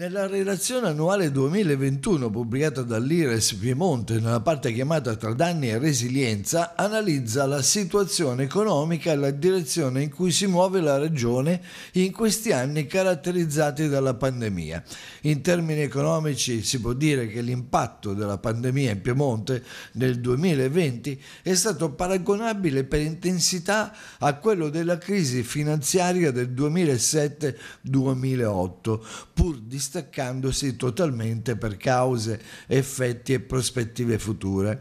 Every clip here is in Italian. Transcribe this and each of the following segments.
Nella relazione annuale 2021 pubblicata dall'IRES Piemonte nella parte chiamata tra danni e resilienza analizza la situazione economica e la direzione in cui si muove la regione in questi anni caratterizzati dalla pandemia. In termini economici si può dire che l'impatto della pandemia in Piemonte nel 2020 è stato paragonabile per intensità a quello della crisi finanziaria del 2007-2008 pur distante distaccandosi totalmente per cause, effetti e prospettive future.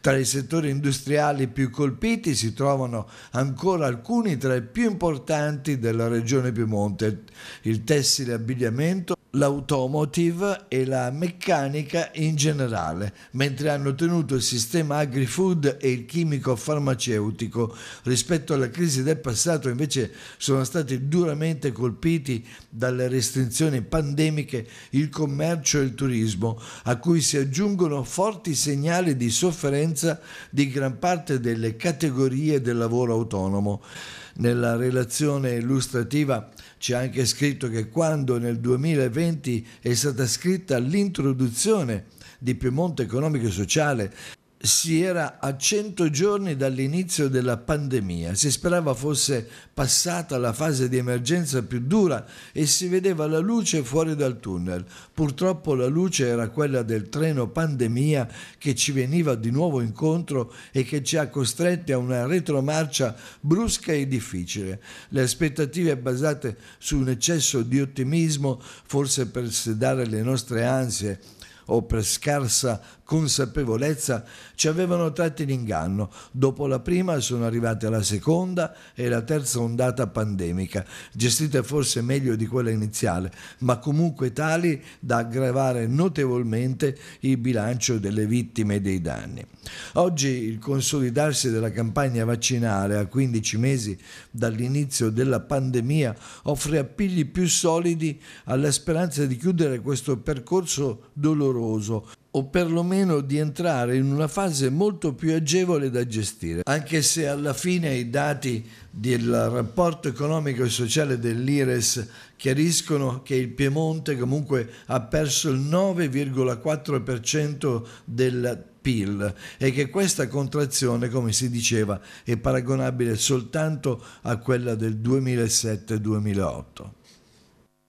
Tra i settori industriali più colpiti si trovano ancora alcuni tra i più importanti della regione Piemonte, il tessile abbigliamento, l'automotive e la meccanica in generale, mentre hanno tenuto il sistema agri-food e il chimico farmaceutico. Rispetto alla crisi del passato invece sono stati duramente colpiti dalle restrizioni pandemiche il commercio e il turismo, a cui si aggiungono forti segnali di sofferenza di gran parte delle categorie del lavoro autonomo nella relazione illustrativa c'è anche scritto che quando nel 2020 è stata scritta l'introduzione di Piemonte Economico e Sociale si era a 100 giorni dall'inizio della pandemia. Si sperava fosse passata la fase di emergenza più dura e si vedeva la luce fuori dal tunnel. Purtroppo la luce era quella del treno pandemia che ci veniva di nuovo incontro e che ci ha costretti a una retromarcia brusca e difficile. Le aspettative basate su un eccesso di ottimismo, forse per sedare le nostre ansie, o per scarsa consapevolezza ci avevano tratti in inganno. Dopo la prima sono arrivate la seconda e la terza ondata pandemica, gestite forse meglio di quella iniziale, ma comunque tali da aggravare notevolmente il bilancio delle vittime e dei danni. Oggi il consolidarsi della campagna vaccinale a 15 mesi dall'inizio della pandemia offre appigli più solidi alla speranza di chiudere questo percorso doloroso doloroso o perlomeno di entrare in una fase molto più agevole da gestire, anche se alla fine i dati del rapporto economico e sociale dell'IRES chiariscono che il Piemonte comunque ha perso il 9,4% del PIL e che questa contrazione, come si diceva, è paragonabile soltanto a quella del 2007-2008.